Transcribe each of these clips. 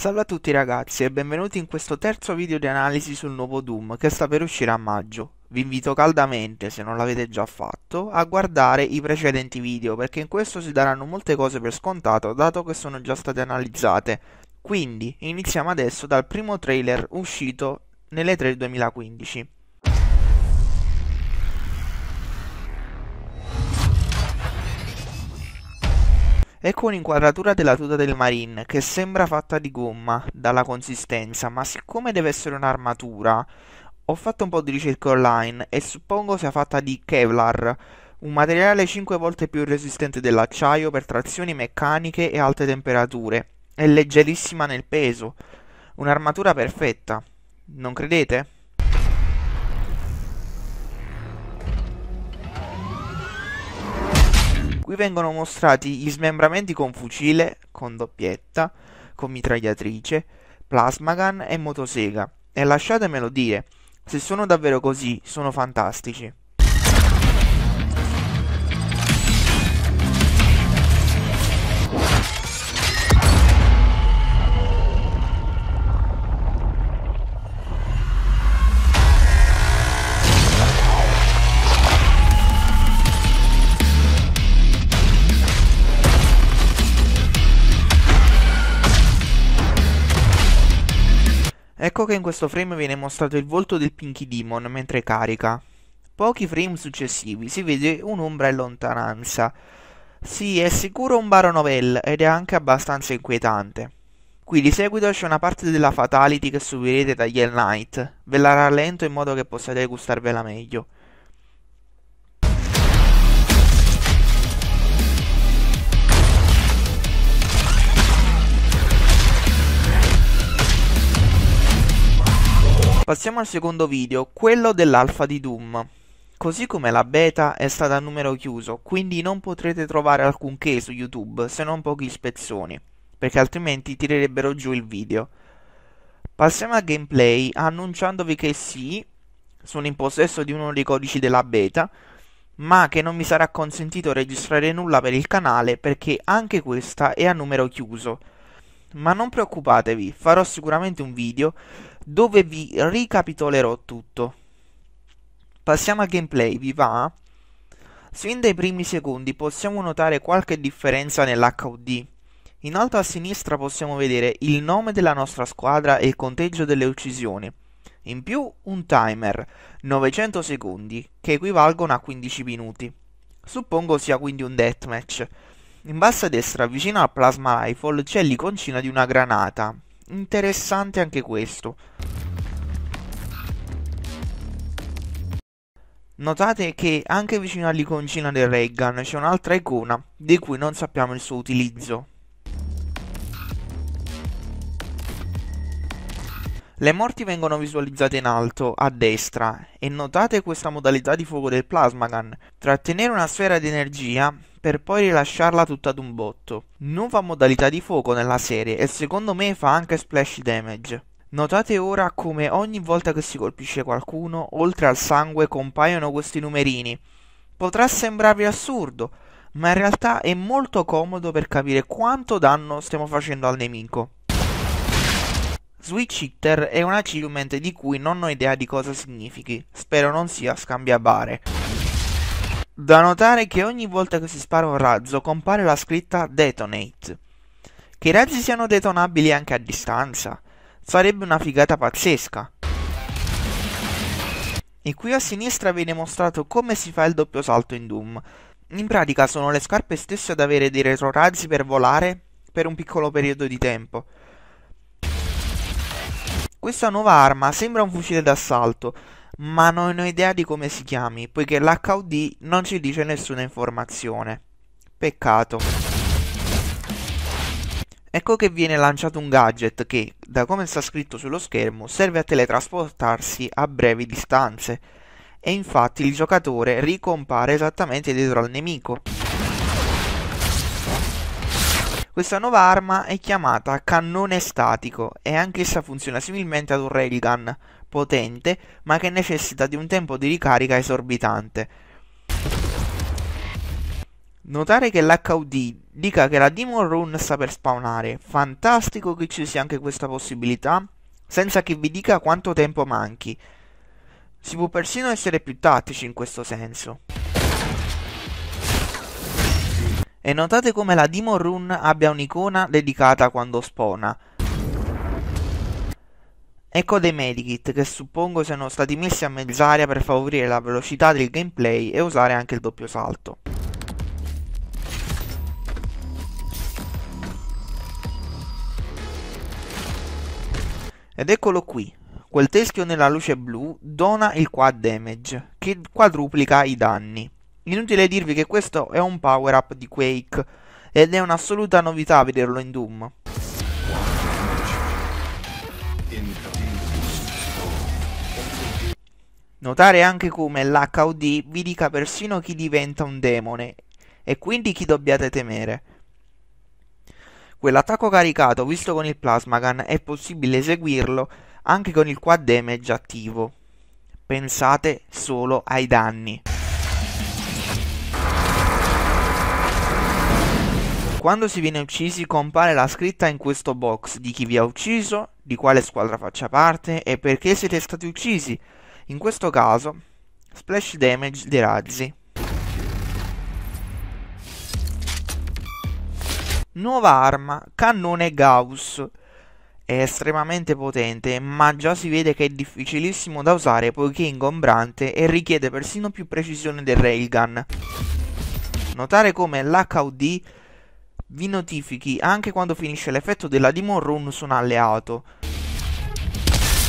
Salve a tutti ragazzi e benvenuti in questo terzo video di analisi sul nuovo Doom che sta per uscire a maggio. Vi invito caldamente, se non l'avete già fatto, a guardare i precedenti video perché in questo si daranno molte cose per scontato dato che sono già state analizzate. Quindi iniziamo adesso dal primo trailer uscito nelle 3 2015. Ecco un'inquadratura della tuta del Marine che sembra fatta di gomma dalla consistenza, ma siccome deve essere un'armatura, ho fatto un po' di ricerca online e suppongo sia fatta di Kevlar, un materiale 5 volte più resistente dell'acciaio per trazioni meccaniche e alte temperature. È leggerissima nel peso. Un'armatura perfetta. Non credete? Qui vengono mostrati gli smembramenti con fucile, con doppietta, con mitragliatrice, plasma gun e motosega. E lasciatemelo dire, se sono davvero così, sono fantastici. Ecco che in questo frame viene mostrato il volto del Pinky Demon mentre carica. Pochi frame successivi si vede un'ombra in lontananza. Sì, è sicuro un baro baronovel ed è anche abbastanza inquietante. Qui di seguito c'è una parte della fatality che subirete da Hell Knight. Ve la rallento in modo che possiate gustarvela meglio. Passiamo al secondo video, quello dell'alfa di Doom. Così come la beta è stata a numero chiuso, quindi non potrete trovare alcunché su YouTube se non pochi spezzoni, perché altrimenti tirerebbero giù il video. Passiamo al gameplay annunciandovi che sì, sono in possesso di uno dei codici della beta, ma che non mi sarà consentito registrare nulla per il canale perché anche questa è a numero chiuso ma non preoccupatevi, farò sicuramente un video dove vi ricapitolerò tutto. Passiamo al gameplay, vi va? Sin dai primi secondi possiamo notare qualche differenza nell'HUD. In alto a sinistra possiamo vedere il nome della nostra squadra e il conteggio delle uccisioni. In più un timer, 900 secondi, che equivalgono a 15 minuti. Suppongo sia quindi un deathmatch. In basso a destra, vicino al plasma rifle, c'è l'iconcina di una granata. Interessante anche questo. Notate che anche vicino all'iconcina del raygun c'è un'altra icona di cui non sappiamo il suo utilizzo. Le morti vengono visualizzate in alto, a destra, e notate questa modalità di fuoco del plasma gun. Trattenere una sfera di energia per poi rilasciarla tutta ad un botto. Nuova modalità di fuoco nella serie e secondo me fa anche splash damage. Notate ora come ogni volta che si colpisce qualcuno, oltre al sangue compaiono questi numerini. Potrà sembrarvi assurdo, ma in realtà è molto comodo per capire quanto danno stiamo facendo al nemico. Switch Hitter è un achievement di cui non ho idea di cosa significhi, spero non sia scambiabare. Da notare che ogni volta che si spara un razzo compare la scritta Detonate. Che i razzi siano detonabili anche a distanza, sarebbe una figata pazzesca. E qui a sinistra viene mostrato come si fa il doppio salto in Doom. In pratica sono le scarpe stesse ad avere dei retrorazzi per volare per un piccolo periodo di tempo. Questa nuova arma sembra un fucile d'assalto, ma non ho idea di come si chiami, poiché l'HUD non ci dice nessuna informazione. Peccato. Ecco che viene lanciato un gadget che, da come sta scritto sullo schermo, serve a teletrasportarsi a brevi distanze. E infatti il giocatore ricompare esattamente dietro al nemico. Questa nuova arma è chiamata cannone statico e anch'essa funziona similmente ad un railgun potente ma che necessita di un tempo di ricarica esorbitante. Notare che l'HUD dica che la Demon Rune sta per spawnare. Fantastico che ci sia anche questa possibilità, senza che vi dica quanto tempo manchi. Si può persino essere più tattici in questo senso. E notate come la Demon Rune abbia un'icona dedicata quando spona. Ecco dei medikit che suppongo siano stati messi a mezz'aria per favorire la velocità del gameplay e usare anche il doppio salto. Ed eccolo qui, quel teschio nella luce blu dona il quad damage, che quadruplica i danni. Inutile dirvi che questo è un power up di Quake ed è un'assoluta novità vederlo in Doom. Notare anche come l'HUD vi dica persino chi diventa un demone e quindi chi dobbiate temere. Quell'attacco caricato visto con il plasma gun è possibile eseguirlo anche con il quad damage attivo. Pensate solo ai danni. Quando si viene uccisi compare la scritta in questo box di chi vi ha ucciso, di quale squadra faccia parte e perché siete stati uccisi. In questo caso, splash damage dei razzi. Nuova arma, cannone Gauss. È estremamente potente, ma già si vede che è difficilissimo da usare poiché è ingombrante e richiede persino più precisione del railgun. Notare come l'HUD vi notifichi anche quando finisce l'effetto della Demon Run su un alleato.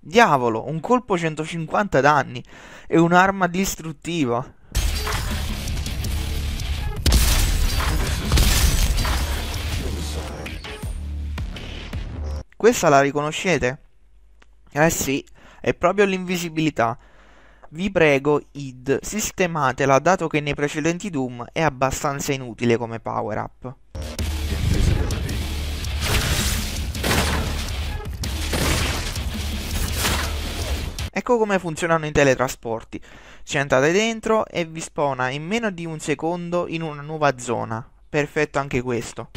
Diavolo, un colpo 150 danni e un'arma distruttiva. Questa la riconoscete? Eh sì, è proprio l'invisibilità. Vi prego, id, sistematela dato che nei precedenti Doom è abbastanza inutile come power-up. Ecco come funzionano i teletrasporti. Ci entrate dentro e vi spona in meno di un secondo in una nuova zona. Perfetto anche questo.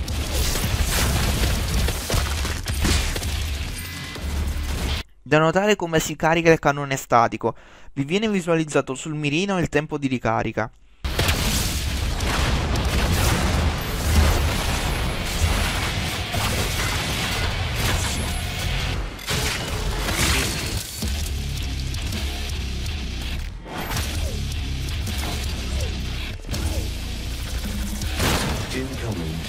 Da notare come si carica il cannone statico, vi viene visualizzato sul mirino il tempo di ricarica. Incoming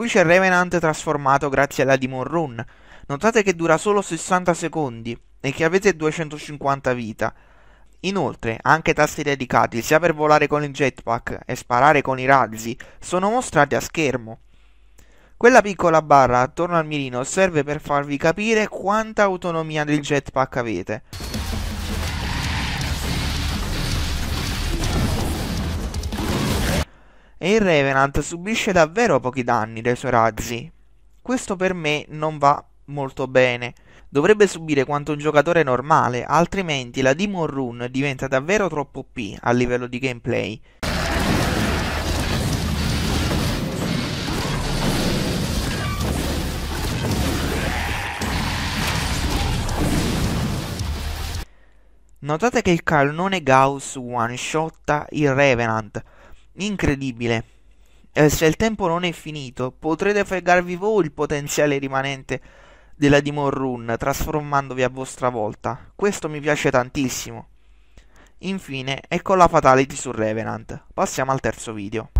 Qui c'è Revenant trasformato grazie alla Demon Run. Notate che dura solo 60 secondi e che avete 250 vita. Inoltre, anche tasti dedicati sia per volare con il jetpack e sparare con i razzi sono mostrati a schermo. Quella piccola barra attorno al mirino serve per farvi capire quanta autonomia del jetpack avete. e il Revenant subisce davvero pochi danni dai suoi razzi. Questo per me non va molto bene. Dovrebbe subire quanto un giocatore normale, altrimenti la Demon Run diventa davvero troppo OP a livello di gameplay. Notate che il cannone Gauss one-shotta il Revenant, Incredibile. Eh, se il tempo non è finito, potrete fregarvi voi il potenziale rimanente della Demon Run, trasformandovi a vostra volta. Questo mi piace tantissimo. Infine, ecco la fatality su Revenant. Passiamo al terzo video.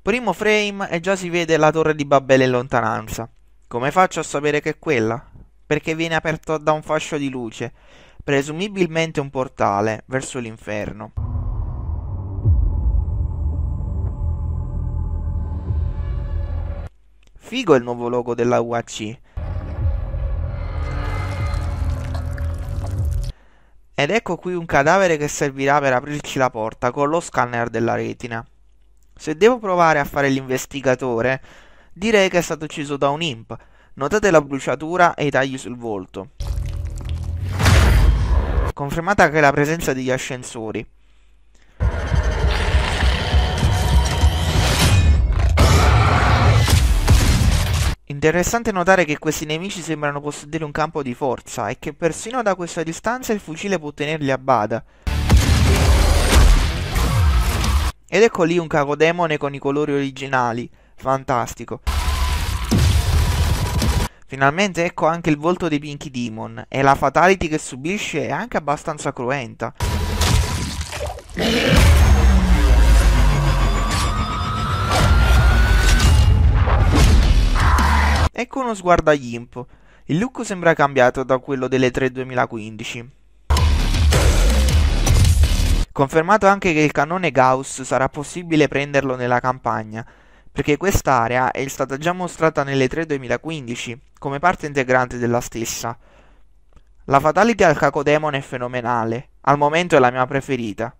Primo frame e già si vede la torre di Babele in lontananza. Come faccio a sapere che è quella? Perché viene aperto da un fascio di luce, presumibilmente un portale, verso l'inferno. figo il nuovo logo della UAC. Ed ecco qui un cadavere che servirà per aprirci la porta con lo scanner della retina. Se devo provare a fare l'investigatore, direi che è stato ucciso da un imp. Notate la bruciatura e i tagli sul volto. Confermata anche la presenza degli ascensori. Interessante notare che questi nemici sembrano possedere un campo di forza e che persino da questa distanza il fucile può tenerli a bada. Ed ecco lì un cagodemone con i colori originali, fantastico. Finalmente ecco anche il volto dei Pinky Demon e la fatality che subisce è anche abbastanza cruenta. Ecco uno sguardo agli imp. Il look sembra cambiato da quello delle 3 2015. Confermato anche che il cannone Gauss sarà possibile prenderlo nella campagna, perché quest'area è stata già mostrata nelle 3 2015 come parte integrante della stessa. La fatality al cacodemone è fenomenale, al momento è la mia preferita.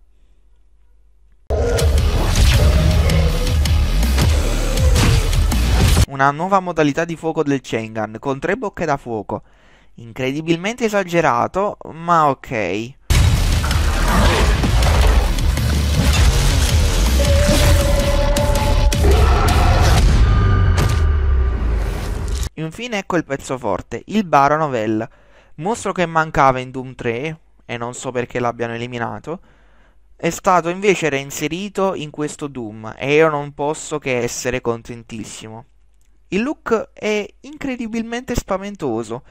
una nuova modalità di fuoco del Chengan con tre bocche da fuoco. Incredibilmente esagerato, ma ok. Infine ecco il pezzo forte, il Baro Baronovel, mostro che mancava in Doom 3 e non so perché l'abbiano eliminato, è stato invece reinserito in questo Doom e io non posso che essere contentissimo. Il look è incredibilmente spaventoso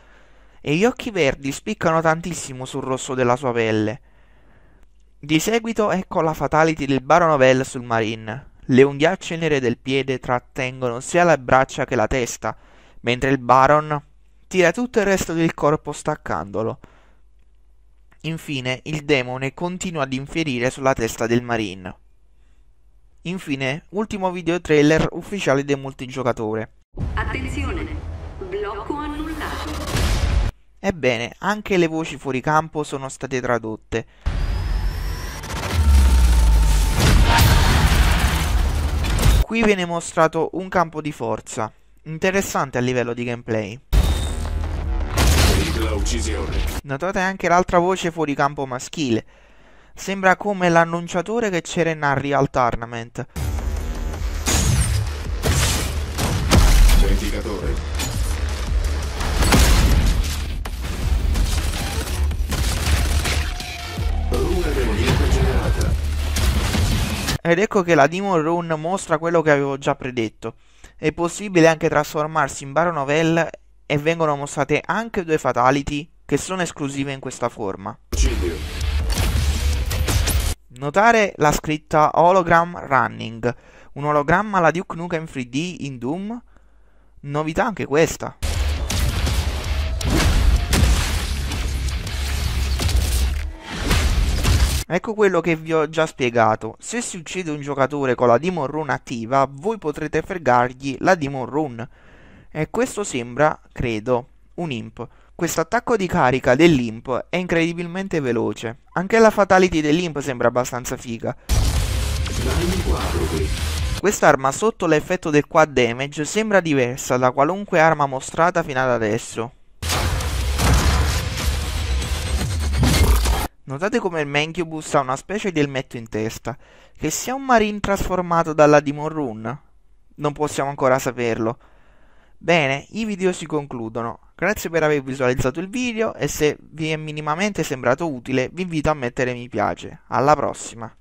e gli occhi verdi spiccano tantissimo sul rosso della sua pelle. Di seguito ecco la fatality del Baron Baronovel sul Marine. Le unghiacce nere del piede trattengono sia le braccia che la testa, mentre il Baron tira tutto il resto del corpo staccandolo. Infine, il demone continua ad inferire sulla testa del Marine. Infine, ultimo video trailer ufficiale del multigiocatore. Attenzione, blocco annullato. Ebbene, anche le voci fuori campo sono state tradotte. Qui viene mostrato un campo di forza, interessante a livello di gameplay. Notate anche l'altra voce fuori campo maschile. Sembra come l'annunciatore che c'era in Unreal Tournament. Ed ecco che la Demon Rune mostra quello che avevo già predetto. È possibile anche trasformarsi in Baronovelle e vengono mostrate anche due Fatality che sono esclusive in questa forma. Notare la scritta Hologram Running, un ologramma alla Duke Nukem 3D in Doom, novità anche questa. Ecco quello che vi ho già spiegato. Se si uccide un giocatore con la Demon Rune attiva, voi potrete fregargli la Demon Rune. E questo sembra, credo, un imp. Questo attacco di carica dell'imp è incredibilmente veloce. Anche la fatality dell'imp sembra abbastanza figa. Quest'arma sotto l'effetto del quad damage sembra diversa da qualunque arma mostrata fino ad adesso. Notate come il Mencubus ha una specie di elmetto in testa, che sia un marine trasformato dalla Demon Rune? Non possiamo ancora saperlo. Bene, i video si concludono. Grazie per aver visualizzato il video e se vi è minimamente sembrato utile vi invito a mettere mi piace. Alla prossima!